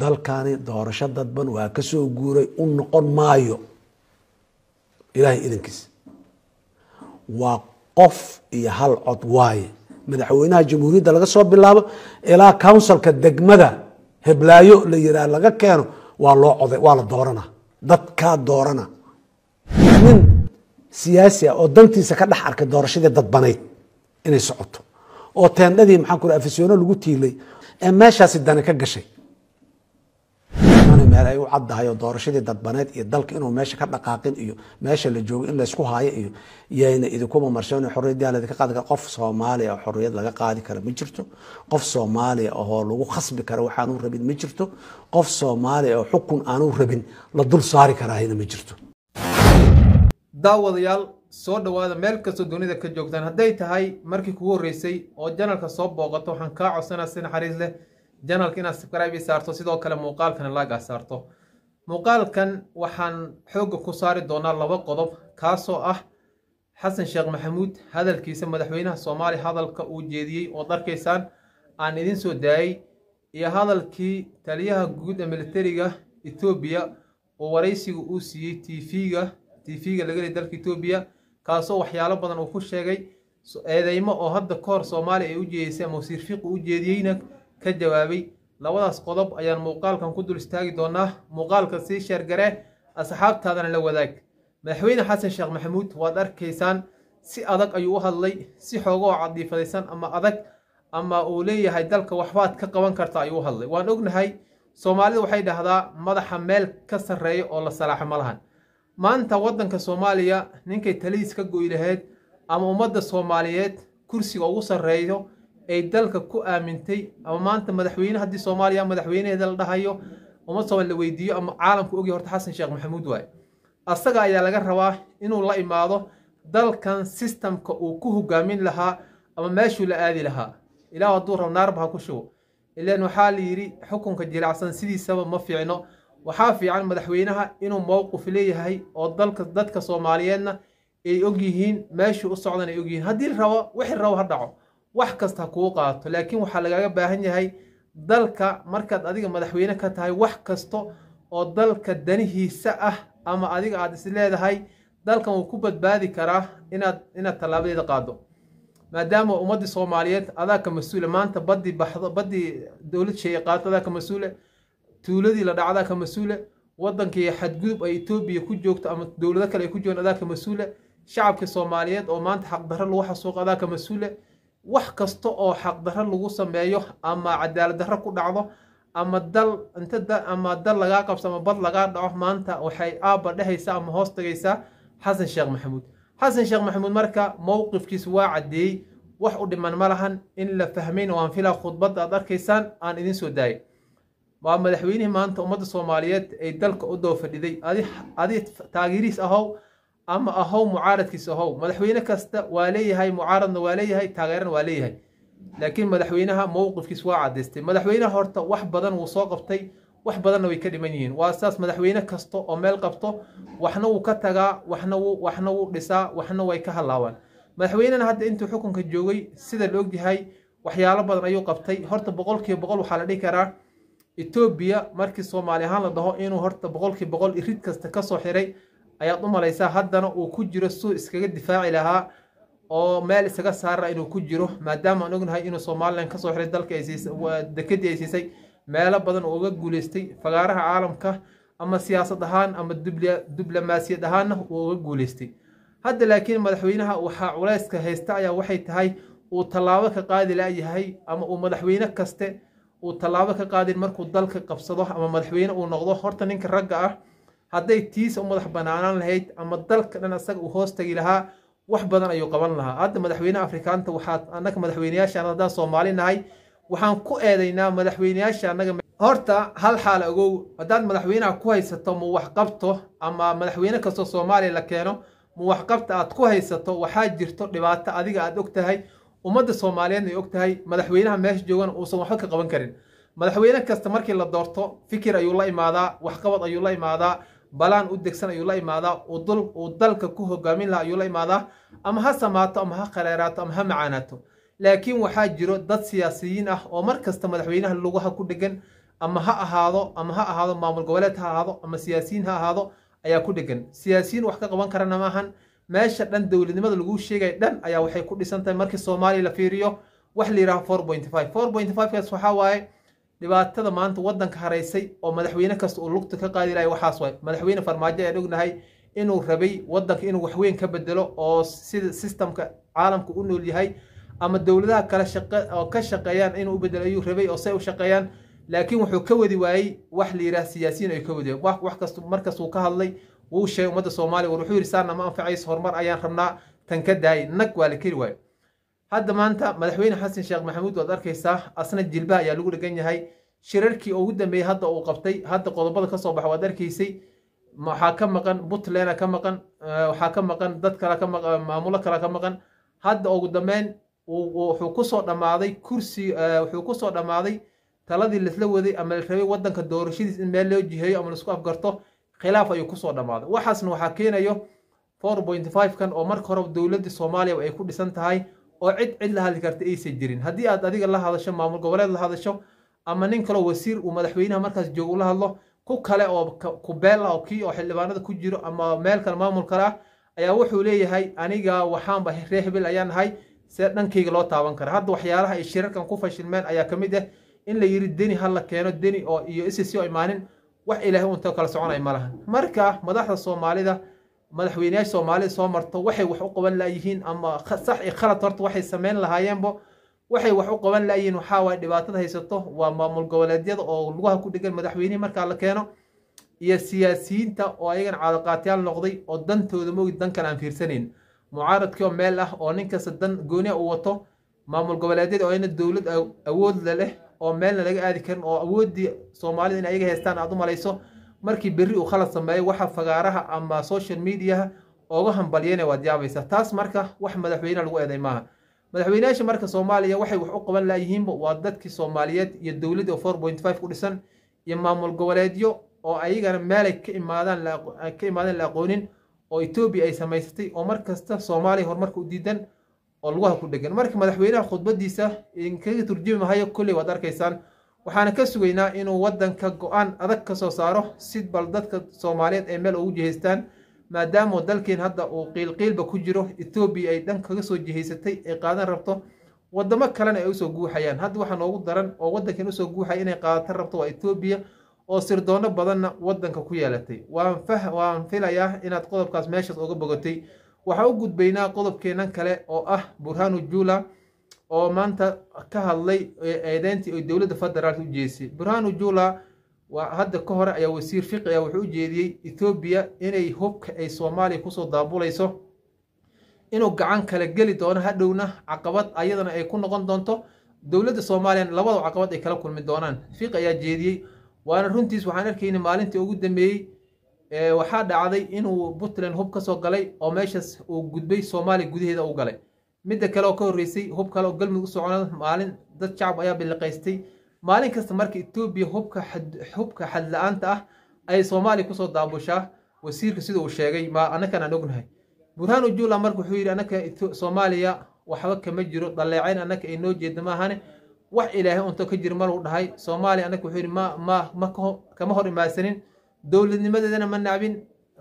dalkani doorasho dadban waa kasoo guuray u noqon maayo ilahay idankiis waa qof iyo hal cod waaye madaxweynaha jamhuuriyadda laga soo bilaabo ilaa counsilka degmada heblaayo la yiraa laga keeno waa loo coday waa la doorana dadkaa doorana nin siyaasi ah oo dantiisa ka dhex arkay doorashadii dadbanayd inay socoto oo teendhadii maxaa ku afisyono lagu tiilay ee meeshaasi dani ka gashay una meel ay u caddahay doorashadii dadbaneed iyo dalka inuu meesha ka dhaqaaqin iyo meesha la joogo in laysku haayo iyo yayna idinkuma marsho in xorriyadda qaadi karo qof soomaaliya oo xorriyad laga qaadi kara ma jirto qof soomaaliya oo lagu khasbi karo waxaanu rabin ma jirto qof soomaaliya oo xukun aanu rabin la dul saari karaahina ma jirto daawadayaal soo dhowaada meel kastoo dunida ka joogtaan hadday tahay markii kugu horreysay oo janalka soo booqato waxaan kaa codsanaa si naxariis leh janalka inaad subscribe saarto sidoo kale muuqaalkana laagaa saarto muuqaalkan waxaan xoogga ku saari doonaa laba qodob kaasoo ah xasan sheekh maxamuud hadalkiisa madaxweynaha soomaaliya hadalka uu jeediyey oo darkaysaan aan idin soo daayay iyo hadalkii taliyaha guud ee militariga etoobiya oo waraysiga uu siiyey tv-ga v ga lagale dalka etoobiya kaasoo waxyaalo badan uu ku sheegay eedeymo oo hadda ka hor soomaaliya ay u jeedisay ama wasiir fiiqu u jeediyeyna ka jawaabay labadaas qodob ayaan muuqaalkan ku dul istaagi doonaa muuqaalka sii sheergaree asxaabtaadana la wadaag madaxweyne xasan sheekh maxamuud waad arkaysaan si adag ayuu u hadlay si xoogo oo cadiifadaysan ama adag ama uu leeyahay dalka waxbaad ka qaban karta ayuu u hadlay waan ognahay soomaalidu waxay dhahdaa madaxa meel ka sarreeya oo la salaaxo ma lahan maanta waddanka soomaaliya ninkay taliis ka goy lahayd ama ummadda soomaaliyeed kursiga ugu sarreeyo ay dalka ku aamintay ama maanta madaxweyne haddii soomaaliya madaxweyneheeda la dhahayo uma soban la weydiiyo ama caalamku ogya horta xasan sheekh maxamuud waay asaga ayaa laga rabaa inuu la imaado dalkan sistamka uu ku hogaamin lahaa ama meeshuu la aadi lahaa ilaah hadduu rab naarba ha ku shubo ilaan waxaa la yidhi xukunka jilacsan sidiisaba ma fiicno waxaa fiican madaxweynaha inuu mowquf leeyahay oo dalka dadka soomaaliyeedna ay ogyihiin meeshuu u socdan ay ogyihiin haddii rabo wixii rabo ha dhaco wax kasta kuu qaato laakiin waxaa lagaaga baahan yahay dalka markaad adiga madaxweyne ka tahay wax kasta oo dalka danihiisa ah ama adiga aad isleedahay dalkan wuu ku badbaadi karaa inaad inaad tallaabadeeda qaado maadaama ummaddii soomaaliyeed adaa ka mas-uule maanta badii baxdo baddii dowlad sheeye qaato adaa ka mas-uule tuuladii la dhaca adaa ka mas-uule waddankii xadgudub ay etoobiya ku joogto ama dowlado kale ay ku joogaan adaa ka mas-uule shacabkii soomaaliyeed oo maanta xaqdarro lagu xasuuqa adaa ka mas-uule wax kasta oo xaqdarro lagu sameeyo ama cadaaladdarro ku dhacdo ama dal inta ama dal lagaa qabsamo bad lagaa dhaco maanta waxay aabba dhehaysaa ama hoos tagaysaa xasan sheekh maxamuud xasan sheekh maxamuud marka mowqifkiisu waa caddeeyey wax u dhiman ma lahan in la fahmayn waan filaa khudbadda aad arkaysaan aan idiin soo daayay waa madaxweynihii maanta ummadda soomaaliyeed ay dalka u doo fadhiday adi taageeriis ahow ama ahow mucaaradkiisa ahow madaxweyne kasta waa leeyahay mucaaradna waa leeyahay taageerana waa leeyahay laakiin madaxweynaha mowqifkiis waa cadaystay madaxweynaha horta wax badan wuu soo qabtay wax badanna way ka dhiman yihiin waa sidaas madaxweyne kasta oo meel qabto waxna wuu ka tagaa waxna waxna wuu dhisaa waxna way ka hallaabaan madaxweynena hadda intuu xukunka joogay sida la ogyahay waxyaalo badan ayuu qabtay horta boqolkiiba boqol waxaa la dhihi karaa etoobiya markii soomaali ahaan la dhaho inuu horta boqolkiiba boqol irid kasta kasoo xiray ayaad u malaysaa haddana uu ku jiro suu iskaga difaaci lahaa oo meel isaga saara inuu ku jiro maadaama aan ognahay inuu somalilan kasoo xiray dalkadekedii ay siisay meelo badan oo uga guuleystay fagaaraha caalamka ama siyaasad ahaan ama diblomaasiyad ahaanna uu uga guuleystay hadda laakiin madaxweynaha waxaa culayska haysta ayaa waxay tahay uu tallaabo ka qaadi layahay ama uu madaxweyne kaste uu tallaabo ka qaadin markuu dalka qabsado ama madaxweyne uu noqdo horta ninka ragga ah hadday tiisa u madax banaanaan lahayd ama dalka dhan isaga uu hoos tegi lahaa wax badan ayuu qaban lahaa hadda madaxweyne afrikaanta waxaad annaga madaxweyneyaasha haddaan soomaali nahay waxaan ku eedaynaa madaxweyneyaasha annaga horta hal xaal ogow haddaad madaxweynaha ku haysato ma wax qabto ama madaxweyne kastoo soomaaliya la keeno ma wax qabta aad ku haysato waxaa jirto dhibaato adiga aad og tahay ummadda soomaaliyeedna ay og tahay madaxweynaha meesha joogana uusan waxba ka qaban karin madaxweyne kasta markii la doorto fikir ayuu la imaadaa waxqabad ayuu la imaadaa balaan u degsan ayuu la imaadaa uu dalka ku hogaamin laha ayuu la imaadaa ama ha samaato ama ha khaleeraato ama ha macaanaato laakiin waxaa jiro dad siyaasiyiin ah oo mar kasta madaxweynaha lugaha ku dhegan ama ha ahaado ama ha ahaado maamul goboleed ha ahaado ama siyaasiyiin ha ahaado ayaa ku dhegan siyaasiyiin wax ka qaban karana maahan meesha dhan dowladnimada laguu sheegay dhan ayaa waxay ku dhisan tahay markii soomaaliya la fiiriyo wax la yidhaha four point five four point five kaas waxaa waaye dhibaatada maanta waddanka haraysay oo madaxweyne kasta uu lugta ka qaadi lahay waxaas waay madaxweyne farmaajo ayaan ognahay inuu rabay waddanka inuu waxweyn ka bedelo oo sida sistamka caalamka u nool yahay ama dowladaha kale oo ka shaqeeyaan inuu u bedelo ayuu rabay oo say u shaqeeyaan laakiin wuxuu ka wadi waayey wax la yidhaah siyaasiyiin ay ka wadi waayeen wax kasta markas uu ka hadlay wuu sheegay ummadda soomaaliya war wuxuu yidhi saanama ma anfacayso horumar ayaan rabnaa tan ka daayay nag waa la keli waayo hadda maanta madaxweyne xasan sheekh maxamuud waad arkaysaa asna jilba ayaa lagu dhegan yahay shirarkii ugu dambeeyey hadda uu qabtay hadda qodobada kasoo baxa waad arkaysay waxaa ka maqan puntland ka maqan eh, waxaa ka maqan dad kale eh, maamulo kale ka maqan hadda ugu dambeyn wuxuu kusoo dhammaaday kursi eh, wuxuu kusoo dhammaaday taladii lasla waday ama la rabay wadanka doorashadiis in meel loo jiheeyo ama laisku afgarto khilaaf ayuu kusoo dhammaaday waxaasna waxaa keenayo four point five kan oo marka hore dowladda soomaaliya ay ku dhisan tahay oo cid cid la hadli karta aysan jirin haddii aad adiga la hadasho maamul goboleed la hadasho ama nin kaloo wasiir uu madaxweynaha markaas joogu la hadlo ku kale oo kubeel ah oo kii oo xildhibaanada ku jiro ama meel kale maamul kale ah ayaa wuxuu leeyahay aniga waxaanba reer hibil ayaa nahay see dhankayga loo taaban kara hadda waxyaalaha ay shirarkan ku fashilmeen ayaa ka mid ah in la yiri deni ha la keeno deni oo iyo isisi oo imaanin wax ilaahay unta kala soconay malaha marka madaxda soomaalida madaxweyneyaasha soomaalida soo marto waxay wax u qaban laayihiin ama sax i khalad horta waxay sameyn lahaayeenbo waxay wax u qaban laayihiin waxaa waaye dhibaatada haysato waa maamul goboleedyada oo lugaha ku dhegan madaxweynihii markaa la keeno iyo siyaasiyiinta oo ayagan caadaqaatyaal noqday oo dantooda moogid dankan aan fiirsanayn mucaaradkii oo meel ah oo nin kasta dan gooniha u wato maamul goboleedyada oo ina dowlad awoodla leh oo meelna laga aadi karin oo awooddii soomaalida in ayaga haystaan aad u malayso markii berri uu khalad sameeyo waxa fagaaraha ama social mediaha oga hambalyeyna waad yaabaysaa taas marka wax madaxweynaha lagu eeday maaha madaxweyneyaasha marka soomaaliya waxay wax u qaban laayihiinba waa dadkii soomaaliyeed iyo dowlad oo four point five ku dhisan iyo maamul goboleedyo oo ayagana meelay ka imaadaan ka imaadeen la aqoonin oo etoobiya ay samaysatay oo mar kasta soomaaliya horumarka u diidan oo lugaha ku dhegan marka madaxweynaha khudbadiisa idinkaga turjumi mahayo kolley waad arkaysaan waxaana ka sugaynaa inuu waddanka go-aan adag ka soo saaro si bal dadka soomaaliyeed ay meel ugu jihaystaan maadaama dalkeen hadda uu qiilqiilba ku jiro etoobiya ay dhan kaga soo jihaysatay ay qaadan rabto wadamo kalena ay usoo guuxayaan hadda waxaa noogu daran oo waddankeen usoo guuxaya inay qaadatan rabto waa etoobiya oo sirdoonno badanna waddanka ku yeelatay waan filayaa inaad qodobkaas meeshaas uga bogatay waxaa u gudbaynaa qodobkeennan kale oo ah burhanu juula oo maanta ka hadlay eedeyntii oo dowladda federaalka u jeesay burhanu jula waa hadda ka hore ayaa wasiir fiqi ah wuxuu u jeediyey ethoobiya inay hubka ay soomaaliya kusoo daabulayso inuu gacan kala geli doono hadhowna caqabad ayadana ay ku noqon doonto dowladda soomaaliyana labada caqabad ay kala kulmi doonaan fiqi ayaa jeediyey waana runtiis waxaan arkayna maalintii ugu dambeeyey waxaa dhacday inuu puntland hub kasoo galay oo meeshaas uu gudbay soomaaliya gudaheeda u galay midda kale oo ka horreysay hub kale oo galmudug u socona maalin dad shacab ayaa biliqaystay maalin kasta marka etoobiya hubka xadla-aanta ah ayay soomaaliya kusoo daabushaa wasiirka sida uu sheegay maa annakana aan ognahay burhaan juula marka wuxuu yidhi annaka soomaaliya waxba kama jiro dalleecayn annaka ay noo jeedda maahane wax ilaahay unto ka jira maruu dhahay soomaaliya annaka wuxuu yidhi ma ma kama hor imaadsanin dowladnimadeedana ma nacbin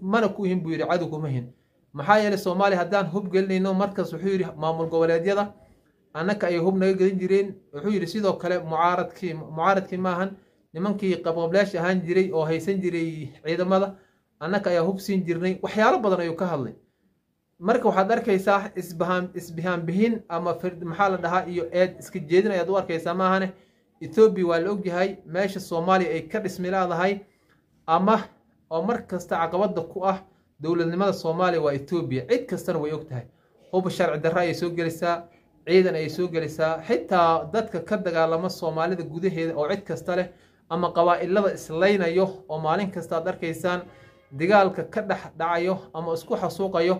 mana ku ihin buu yidhi cadow kuma hin maxaa yeele soomaaliya haddaan hub gelinayno markaas wuxuu yidhi maamul goboleedyada annaka ay hub naga gelin jireen wuxuu yidhi sidoo kale mucaaradkii mucaaradkii maahan nimankii qabqablaasha ahaan jiray oo haysan jiray ciidamada annaka ayaa hub siin jirnay waxyaalo badan ayuu ka hadlay marka waxaad arkaysaa isbahaan isbihaanbihin ama maxaa la dhahaa iyo eed iska jeedin ayaad u arkaysaa maahane etoobiya waa la ogyahay meesha soomaaliya ay ka dhismi laadahay ama oo mar kasta caqabada ku ah dowladnimada soomaaliya waa etoobiya cid kastana way og tahay huba sharci darre ayay soo gelisaa ciidan ayay soo gelisaa xitaa dadka ka dagaalama soomaalida gudaheeda oo cid kasta leh ama qabaa'ilada islaynayo oo maalin kasta ad arkaysaan dagaalka ka dhex dhacayo ama isku xasuuqayo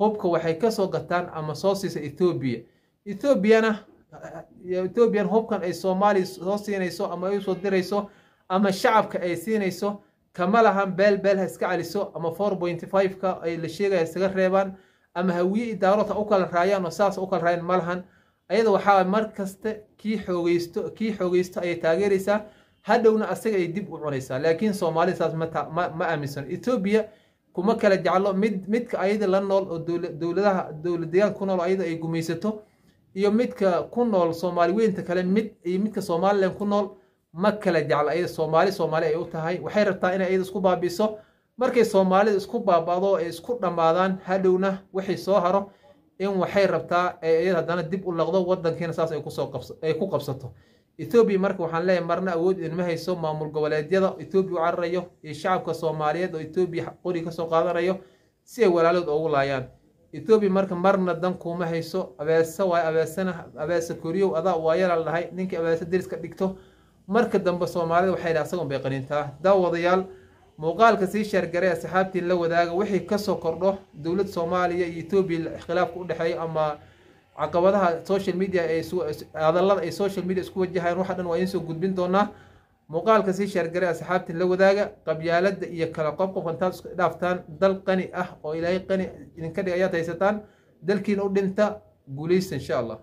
hubka waxay ka soo gataan ama soo siisa etoobiya etoobiyana etoobiyan hubkan ay soomaaliya soo siinayso ama ay usoo dirayso ama shacabka ay siinayso kama lahan beel beel ha iska celiso ama four pointy five-ka ay la sheegaya isaga reebaan ama hawiye idaarota u kala raayaan oo saas u kala raayaan ma lahan ayada waxaa mar kasta kii xoogeysto kii xoogeysto ayay taageeraysaa hadhowna asaga ay dib u cunaysaa laakiin soomaalida saas ma aaminsano etoobiya kuma kala jeclo mid midka ayada la nool oo dowladaha dowladayaal ku nool ayada ay gumaysato iyo midka ku nool soomaali weynta kale mid iyo midka somalilan ku nool ma kala jecla ayada soomaali soomaali ay u tahay waxay rabtaa inay ayada isku baabiiso markay soomaalida isku baaba'do ay isku dhammaadaan hadhowna wixii soo haro in waxay rabtaa ay ayada haddana dib u laqdo waddankiina saas ay kusoo ay ku qabsato ethoobiya marka waxaan leeyahay marna awood idinma hayso maamul goboleedyada ethoobiya u cararayo iyo shacabka soomaaliyeed oo ethoobiya qori kasoo qaadanayo si ay walaalahood ugu laayaan ethoobiya marka marna dan kuuma hayso abeese waayo abeesena abeese koriyow adaa waayala dhahay ninkii abeese diriska dhigto marka dambe soomaalida waxay idhaha asagoon bay qanintaa daawadayaal muuqaalka sii shaargaray asxaabtii la wadaaga wixii kasoo kordho dowlad soomaaliya iyo etoobiya khilaafka udhexeeya ama caqabadaha social media hadallada ay social media isku wajahayaan waxa dhan waa idinsoo gudbin doonaa muuqaalka sii shaargaray asxaabtii la wadaaga qabyaalada iyo kala qobqobkantaad isku dhaaftaan dal qani ah oo ilaahay qani idinka dhig ayaad haysataan dalkiina u dhinta guulaysta insha allah